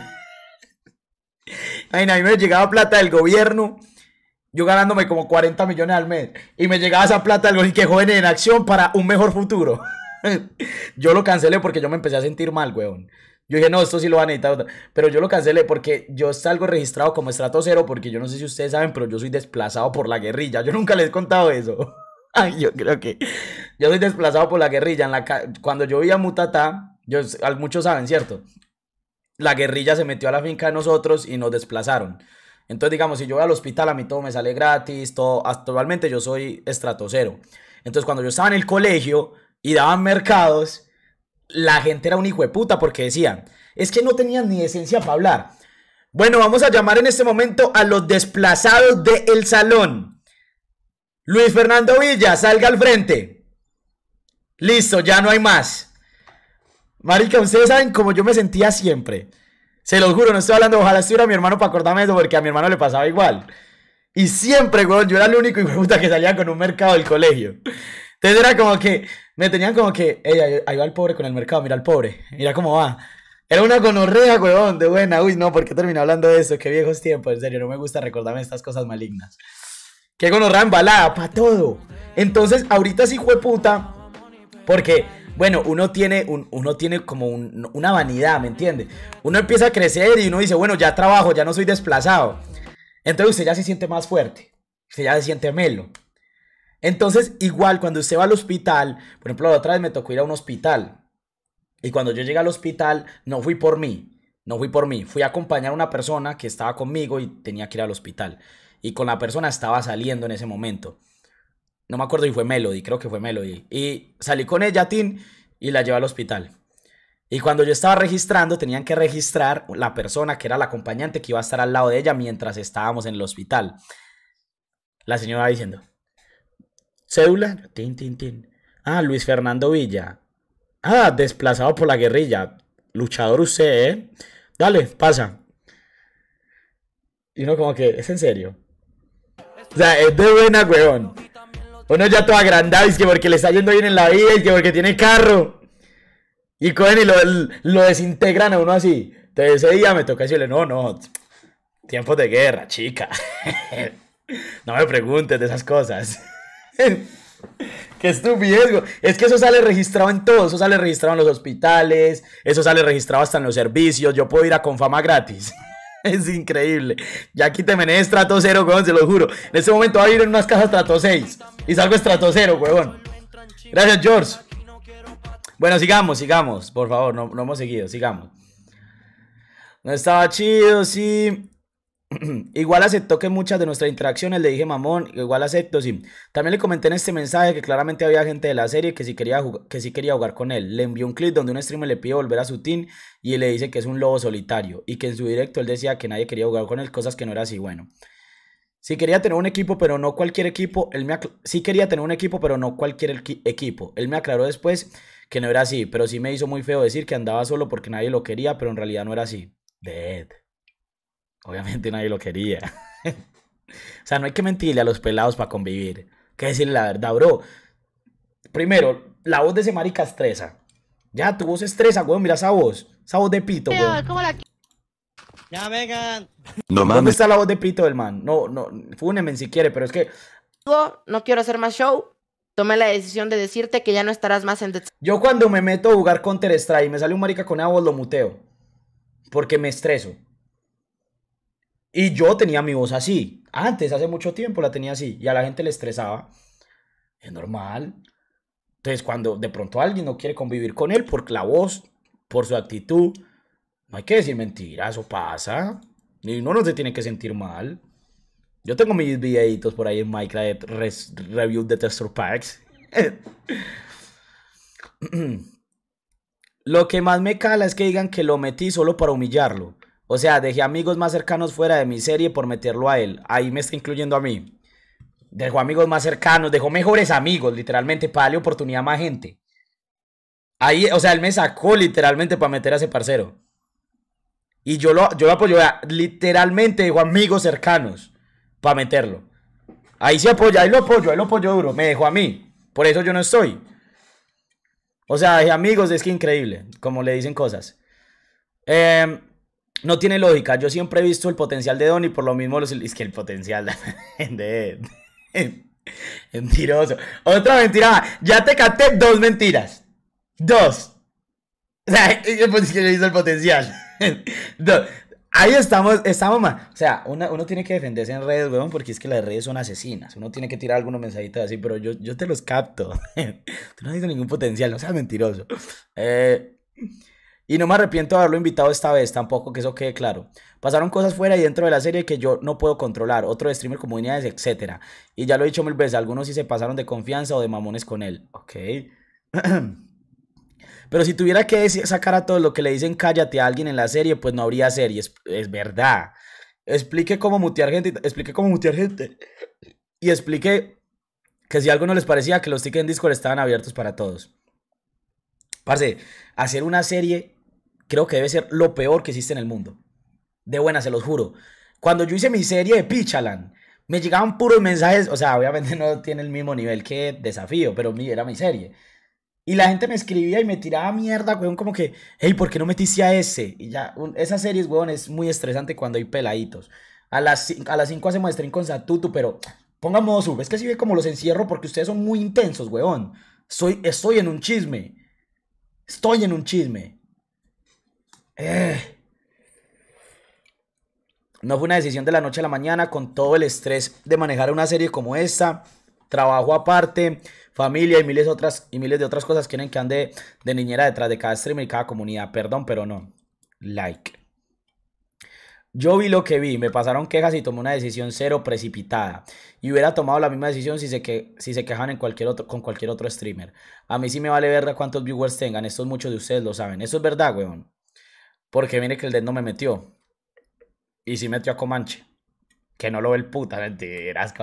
a mí me llegaba plata del gobierno, yo ganándome como 40 millones al mes, y me llegaba esa plata del gobierno que jóvenes en acción para un mejor futuro. yo lo cancelé porque yo me empecé a sentir mal, weón. Yo dije, no, esto sí lo van a necesitar. Pero yo lo cancelé porque yo salgo registrado como estrato cero, porque yo no sé si ustedes saben, pero yo soy desplazado por la guerrilla. Yo nunca les he contado eso. Ay, yo creo que yo soy desplazado por la guerrilla. cuando yo vi a Mutatá, muchos saben, ¿cierto? La guerrilla se metió a la finca de nosotros y nos desplazaron. Entonces, digamos, si yo voy al hospital, a mí todo me sale gratis, todo. Actualmente yo soy estratosero. Entonces, cuando yo estaba en el colegio y daban mercados, la gente era un hijo de puta porque decían, es que no tenían ni esencia para hablar. Bueno, vamos a llamar en este momento a los desplazados del salón. Luis Fernando Villa, salga al frente. Listo, ya no hay más. Marica, ustedes saben cómo yo me sentía siempre. Se lo juro, no estoy hablando, ojalá estuviera mi hermano para acordarme de eso, porque a mi hermano le pasaba igual. Y siempre, weón, yo era el único me puta que salía con un mercado del colegio. Entonces era como que, me tenían como que, ella ahí va el pobre con el mercado, mira al pobre, mira cómo va. Ah". Era una gonorrea, weón, de buena. Uy, no, porque qué terminé hablando de eso? Qué viejos tiempos, en serio, no me gusta recordarme estas cosas malignas. Qué gonorrea embalada, pa' todo. Entonces, ahorita sí, hijo puta porque, bueno, uno tiene, uno tiene como una vanidad, ¿me entiende? Uno empieza a crecer y uno dice, bueno, ya trabajo, ya no soy desplazado. Entonces usted ya se siente más fuerte, usted ya se siente melo. Entonces, igual cuando usted va al hospital, por ejemplo, la otra vez me tocó ir a un hospital. Y cuando yo llegué al hospital, no fui por mí, no fui por mí, fui a acompañar a una persona que estaba conmigo y tenía que ir al hospital. Y con la persona estaba saliendo en ese momento no me acuerdo si fue Melody, creo que fue Melody. Y salí con ella, Tin, y la llevé al hospital. Y cuando yo estaba registrando, tenían que registrar la persona que era la acompañante que iba a estar al lado de ella mientras estábamos en el hospital. La señora diciendo, cédula, tin, tin, tin. Ah, Luis Fernando Villa. Ah, desplazado por la guerrilla. Luchador usted, ¿eh? Dale, pasa. Y uno como que, ¿es en serio? O sea, es de buena, weón. Uno ya todo agrandado, es que porque le está yendo bien en la vida, es que porque tiene carro. Y cogen y lo, desintegran a uno así. Entonces ese día me toca decirle, no, no, tiempos de guerra, chica. no me preguntes de esas cosas. Qué estúpido Es que eso sale registrado en todo. Eso sale registrado en los hospitales. Eso sale registrado hasta en los servicios. Yo puedo ir a Confama gratis. Es increíble. Ya aquí te estrato cero, weón, se lo juro. En este momento va a ir en unas cajas estrato 6. Y salgo estrato cero, weón. Gracias, George. Bueno, sigamos, sigamos. Por favor, no, no hemos seguido, sigamos. No estaba chido, sí. Igual aceptó que muchas de nuestras interacciones le dije mamón, igual acepto, sí. También le comenté en este mensaje que claramente había gente de la serie que sí quería, jugar, que quería jugar con él. Le envió un clip donde un streamer le pide volver a su team y le dice que es un lobo solitario y que en su directo él decía que nadie quería jugar con él, cosas que no era así. Bueno, sí quería tener un equipo, pero no cualquier equipo. Él me sí quería tener un equipo, pero no cualquier equipo. Él me aclaró después que no era así, pero sí me hizo muy feo decir que andaba solo porque nadie lo quería, pero en realidad no era así. Dead. Obviamente nadie lo quería. o sea, no hay que mentirle a los pelados para convivir. que decirle la verdad, bro. Primero, la voz de ese marica estresa. Ya, tu voz estresa, güey, Mira esa voz. Esa voz de pito, ya ¿Cómo la... Ya, No mames. ¿Dónde está la voz de pito del man? No, no, Fúneme si quiere, pero es que... No quiero hacer más show. Tomé la decisión de decirte que ya no estarás más en... Yo cuando me meto a jugar con strike y me sale un marica con esa voz, lo muteo. Porque me estreso. Y yo tenía mi voz así. Antes, hace mucho tiempo la tenía así. Y a la gente le estresaba. Es normal. Entonces, cuando de pronto alguien no quiere convivir con él por la voz, por su actitud, no hay que decir mentiras, eso pasa. Y uno no se tiene que sentir mal. Yo tengo mis videitos por ahí en Minecraft review de packs. lo que más me cala es que digan que lo metí solo para humillarlo. O sea, dejé amigos más cercanos fuera de mi serie por meterlo a él. Ahí me está incluyendo a mí. Dejó amigos más cercanos, dejó mejores amigos, literalmente, para darle oportunidad a más gente. Ahí, o sea, él me sacó literalmente para meter a ese parcero. Y yo lo, yo apoyo, literalmente dejó amigos cercanos para meterlo. Ahí se apoya, ahí lo apoyo, ahí lo apoyo duro. Me dejó a mí. Por eso yo no estoy. O sea, dejé amigos, es que increíble, como le dicen cosas. Eh, no tiene lógica. Yo siempre he visto el potencial de Don y por lo mismo es que el potencial de, mentiroso. Otra mentira. Ya te capté dos mentiras. Dos. O sea, pues, yo que el potencial. Dos. Ahí estamos, estamos mal. O sea, uno, tiene que defenderse en redes, weón, porque es que las redes son asesinas. Uno tiene que tirar algunos mensajitos así, pero yo, yo te los capto. Tú no has ningún potencial, no seas mentiroso. Eh, y no me arrepiento de haberlo invitado esta vez tampoco, que eso quede claro. Pasaron cosas fuera y dentro de la serie que yo no puedo controlar, otro streamer, comunidades, etc. Y ya lo he dicho mil veces, algunos sí se pasaron de confianza o de mamones con él. Ok. Pero si tuviera que sacar a todo lo que le dicen cállate a alguien en la serie, pues no habría serie. Es, es verdad. Explique cómo mutear gente. Explique cómo mutear gente. Y explique que si algo no les parecía, que los tickets en Discord estaban abiertos para todos. Parce, hacer una serie creo que debe ser lo peor que existe en el mundo. De buena, se los juro. Cuando yo hice mi serie de Pichalan, me llegaban puros mensajes, o sea, obviamente no tiene el mismo nivel que desafío, pero era mi serie. Y la gente me escribía y me tiraba mierda, weón, como que, hey, ¿por qué no metiste a ese? Y ya, esas series, weón, es muy estresante cuando hay peladitos. A las, a las 5 hacemos stream con Satutu, pero pongan modo sub. Es que si ve como los encierro porque ustedes son muy intensos, weón. Soy, estoy en un chisme. Estoy en un chisme. Eh. No fue una decisión de la noche a la mañana con todo el estrés de manejar una serie como esta, trabajo aparte, familia y miles, otras, miles de otras cosas quieren que ande de niñera detrás de cada streamer y cada comunidad. Perdón, pero no. Like. Yo vi lo que vi, me pasaron quejas y tomé una decisión cero precipitada. Y hubiera tomado la misma decisión si se, que, si se quejan en cualquier otro, con cualquier otro streamer. A mí sí me vale ver cuántos viewers tengan, esto muchos de ustedes lo saben. Eso es verdad, weón. Porque viene que el dedo no me metió. Y sí metió a Comanche. Que no lo ve el puta, mentiras.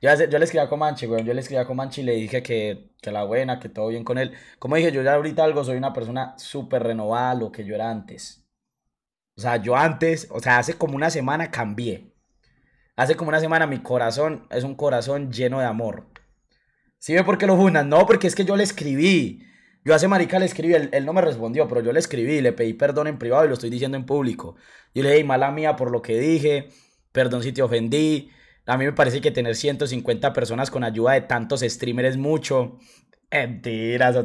Yo, le escribí a Comanche, weón. Yo le escribí a Comanche y le dije que, que la buena, que todo bien con él. Como dije, yo ya ahorita algo soy una persona súper renovada, lo que yo era antes. O sea, yo antes, o sea, hace como una semana cambié. Hace como una semana mi corazón es un corazón lleno de amor. ¿Sí ve por qué lo funan? No, porque es que yo le escribí. Yo hace marica le escribí, él, no me respondió, pero yo le escribí le pedí perdón en privado y lo estoy diciendo en público. Yo le dije, mala mía por lo que dije, perdón si te ofendí. A mí me parece que tener 150 personas con ayuda de tantos streamers es mucho. Mentiras,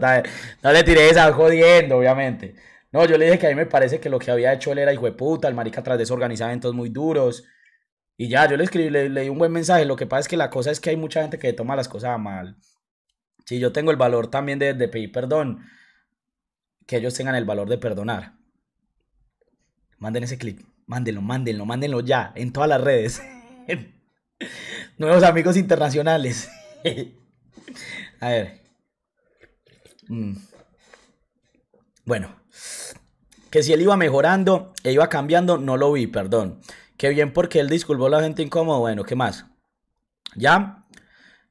No le tiré esa jodiendo, obviamente. No, yo le dije que a mí me parece que lo que había hecho él era hijo de puta, el marica tras de eventos muy duros. Y ya, yo le escribí, le, le di un buen mensaje. Lo que pasa es que la cosa es que hay mucha gente que toma las cosas mal. Si yo tengo el valor también de, pedir perdón, que ellos tengan el valor de perdonar. Manden ese clip, mándenlo, mándenlo, mándenlo ya, en todas las redes. Nuevos amigos internacionales. A ver. Mm. Bueno. Que si él iba mejorando e iba cambiando, no lo vi, perdón. Qué bien porque él disculpó a la gente incómoda. Bueno, ¿qué más? ¿Ya?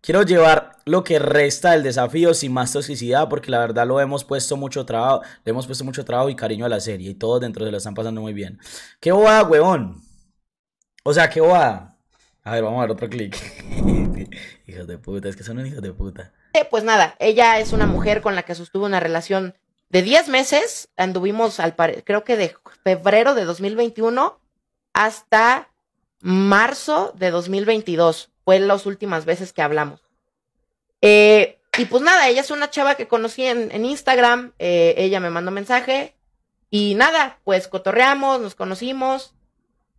Quiero llevar lo que resta del desafío sin más toxicidad, porque la verdad lo hemos puesto mucho trabajo, le hemos puesto mucho trabajo y cariño a la serie y todos dentro se lo están pasando muy bien. ¿Qué bobada, huevón? O sea, ¿qué bobada? A ver, vamos a dar otro clic. hijos de puta, es que son hijo de puta. Eh, pues nada, ella es una mujer con la que sostuvo una relación de 10 meses, anduvimos al creo que de febrero de 2021 hasta marzo de 2022 fue las últimas veces que hablamos. Eh, y pues nada, ella es una chava que conocí en, Instagram, eh, ella me mandó mensaje y nada, pues cotorreamos, nos conocimos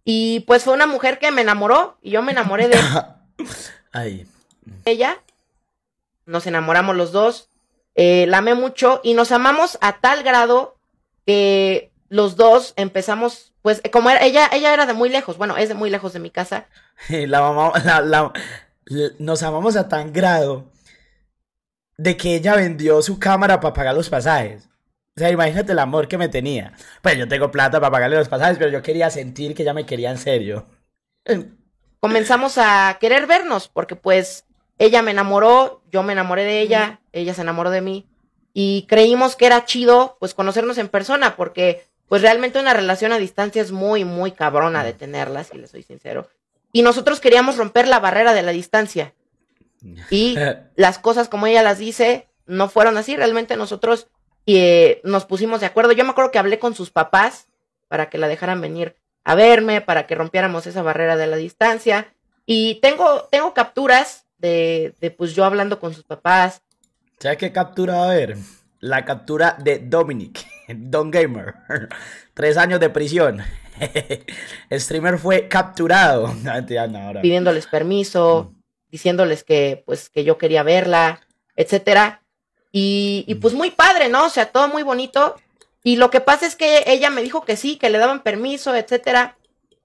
y pues fue una mujer que me enamoró y yo me enamoré de Ay. ella. Nos enamoramos los dos, eh, la amé mucho y nos amamos a tal grado que los dos empezamos, pues, eh, como ella, ella era de muy lejos, bueno, es de muy lejos de mi casa. La mamá, nos amamos a tan grado de que ella vendió su cámara para pagar los pasajes. O sea, imagínate el amor que me tenía. Pues yo tengo plata para pagarle los pasajes, pero yo quería sentir que ella me quería en serio. Eh, comenzamos a querer vernos, porque pues ella me enamoró, yo me enamoré de ella, ella se enamoró de mí. Y creímos que era chido, pues, conocernos en persona, porque pues realmente una relación a distancia es muy, muy cabrona de mm. tenerla, si le soy sincero. Y nosotros queríamos romper la barrera de la distancia. Mm. Y las cosas, como ella las dice, no fueron así. Realmente nosotros eh, nos pusimos de acuerdo. Yo me acuerdo que hablé con sus papás para que la dejaran venir a verme, para que rompiéramos esa barrera de la distancia. Y tengo, tengo capturas de, pues yo hablando con sus papás. ¿Sabes qué captura a ver La captura de Dominic. Don Gamer, tres años de prisión. El streamer fue capturado. Pidiéndoles permiso, mm. diciéndoles que, pues, que yo quería verla, etcétera. Y, y, mm. pues muy padre, ¿no? O sea, todo muy bonito. Y lo que pasa es que ella me dijo que sí, que le daban permiso, etcétera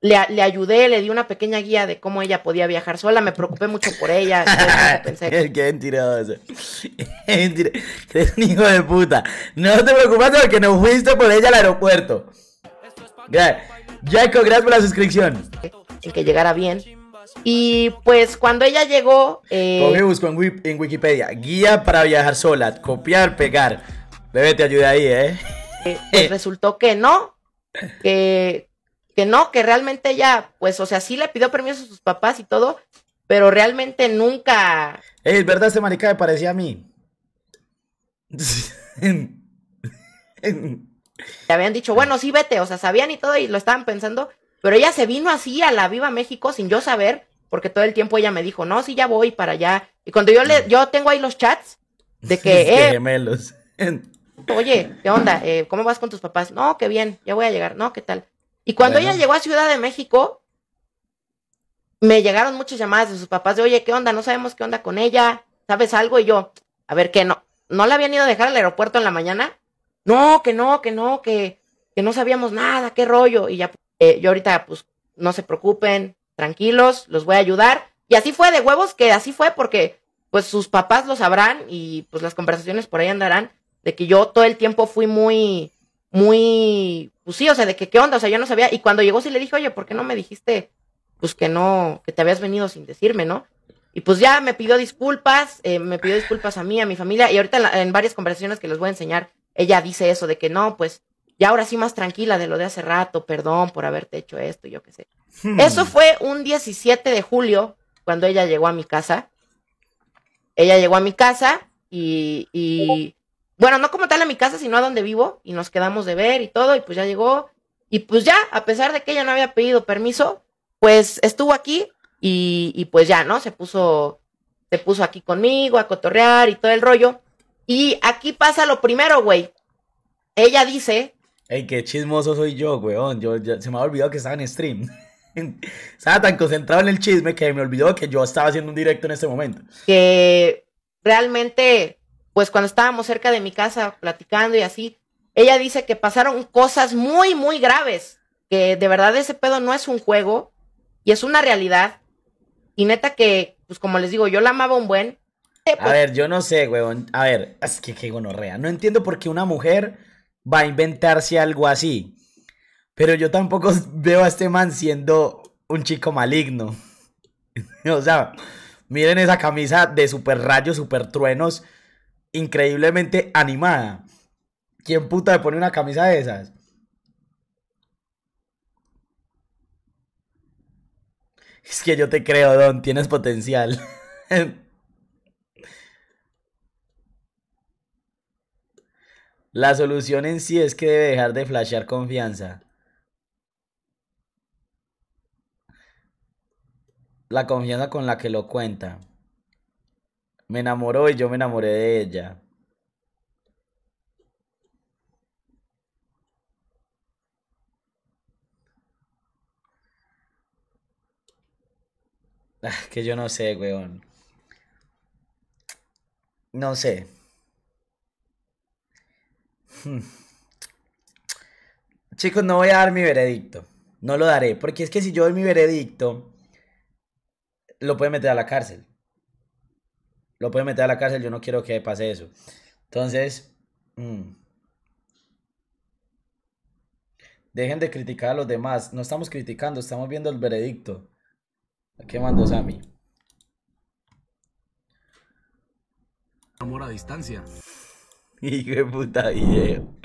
le, le, ayudé, le di una pequeña guía de cómo ella podía viajar sola, me preocupé mucho por ella. Qué mentiroso. Qué un hijo de puta. No te preocupes porque no fuiste por ella al aeropuerto. Gracias. gracias por la suscripción. El que llegara bien. Y pues cuando ella llegó. Eh... me busco en, Wikipedia. Guía para viajar sola. Copiar, pegar. Bebé, te ayuda ahí, ¿eh? eh pues resultó que no. Que, que no, que realmente ella, pues, o sea, sí le pidió permiso a sus papás y todo, pero realmente nunca. Es verdad, este marica me parecía a mí. Le habían dicho, bueno, sí, vete, o sea, sabían y todo y lo estaban pensando, pero ella se vino así a la Viva México sin yo saber, porque todo el tiempo ella me dijo, no, sí, ya voy para allá. Y cuando yo le, mm. yo tengo ahí los chats de que, eh, oye, ¿qué onda? Eh, ¿Cómo vas con tus papás? No, qué bien, ya voy a llegar, no, ¿qué tal? Y cuando ella llegó a Ciudad de México, me llegaron muchas llamadas de sus papás de, oye, ¿qué onda? No sabemos qué onda con ella, ¿sabes algo? Y yo, a ver, ¿qué no? ¿No la habían ido a dejar al aeropuerto en la mañana? No, que no, que no, que, que no sabíamos nada, qué rollo. Y ya, eh, yo ahorita, pues, no se preocupen, tranquilos, los voy a ayudar. Y así fue de huevos, que así fue porque, pues, sus papás lo sabrán y, pues, las conversaciones por ahí andarán de que yo todo el tiempo fui muy, muy, pues sí, o sea, de que qué onda, o sea, yo no sabía. Y cuando llegó sí le dije, oye, ¿por qué no me dijiste, pues que no, que te habías venido sin decirme, ¿no? Y pues ya me pidió disculpas, eh, me pidió disculpas a mí, a mi familia, y ahorita en, varias conversaciones que les voy a enseñar, ella dice eso de que no, pues ya ahora sí más tranquila de lo de hace rato, perdón por haberte hecho esto, yo qué sé. Hmm. Eso fue un 17 de julio, cuando ella llegó a mi casa. Ella llegó a mi casa y, y bueno, no como tal a mi casa, sino a donde vivo, y nos quedamos de ver y todo, y pues ya llegó, y pues ya, a pesar de que ella no había pedido permiso, pues estuvo aquí y, pues ya, ¿no? Se puso, se puso aquí conmigo a cotorrear y todo el rollo. Y aquí pasa lo primero, güey. Ella dice... Ey, qué chismoso soy yo, weón. se me ha olvidado que estaba en stream. estaba tan concentrado en el chisme que me olvidó que yo estaba haciendo un directo en este momento. Que realmente pues cuando estábamos cerca de mi casa platicando y así, ella dice que pasaron cosas muy, muy graves, que de verdad ese pedo no es un juego y es una realidad. Y neta que, pues como les digo, yo la amaba un buen. Eh, a pues, ver, yo no sé, weón. A ver, es que qué gonorrea. No entiendo por qué una mujer va a inventarse algo así. Pero yo tampoco veo a este man siendo un chico maligno. o sea, miren esa camisa de super rayos, super truenos increíblemente animada. ¿Quién puta le pone una camisa de esas? Es que yo te creo, Don, tienes potencial. La solución en sí es que debe dejar de flashear confianza. La confianza con la que lo cuenta. Me enamoró y yo me enamoré de ella. Ah, que yo no sé, weón. No sé. Hmm. Chicos, no voy a dar mi veredicto. No lo daré. Porque es que si yo doy mi veredicto, lo pueden meter a la cárcel lo puede meter a la cárcel, yo no quiero que pase eso. Entonces, mm, dejen de criticar a los demás. No estamos criticando, estamos viendo el veredicto. ¿Qué mandó Sammy? Amor a distancia. Hijo puta viejo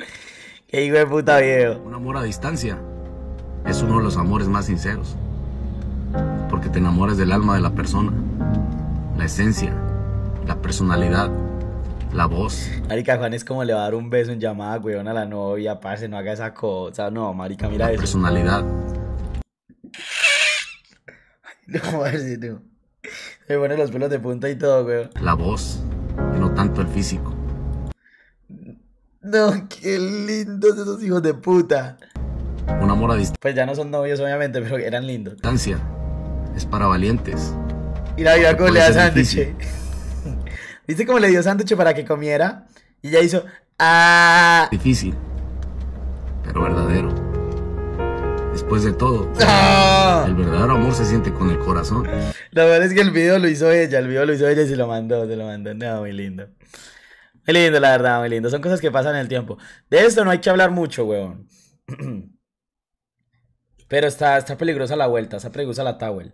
hijo de puta video. Un amor a distancia es uno de los amores más sinceros. Porque te enamoras del alma de la persona, la esencia, la personalidad, la voz. Marica, Juan es como le va a dar un beso en llamada, weón, a la novia, parce, no haga esa cosa. No, marica, mira la personalidad. No, a ver tú. Se los pelos de punta y todo, weón. La voz, y no tanto el físico. No, qué lindos esos hijos de puta. Un amor a distancia. Pues ya no son novios, obviamente, pero eran lindos. Distancia es para valientes. Y la vida con Lea Sánchez. ¿Viste cómo le dio sándwich para que comiera? Y ya hizo. Ah". Difícil, pero verdadero. Después de todo, ah. el verdadero amor se siente con el corazón. La verdad es que el video lo hizo ella, el video lo hizo ella y se lo mandó, se lo mandó. No, muy lindo. Muy lindo, la verdad, muy lindo. Son cosas que pasan en el tiempo. De esto no hay que hablar mucho, weón. Pero está, está peligrosa la vuelta, está peligrosa la towel.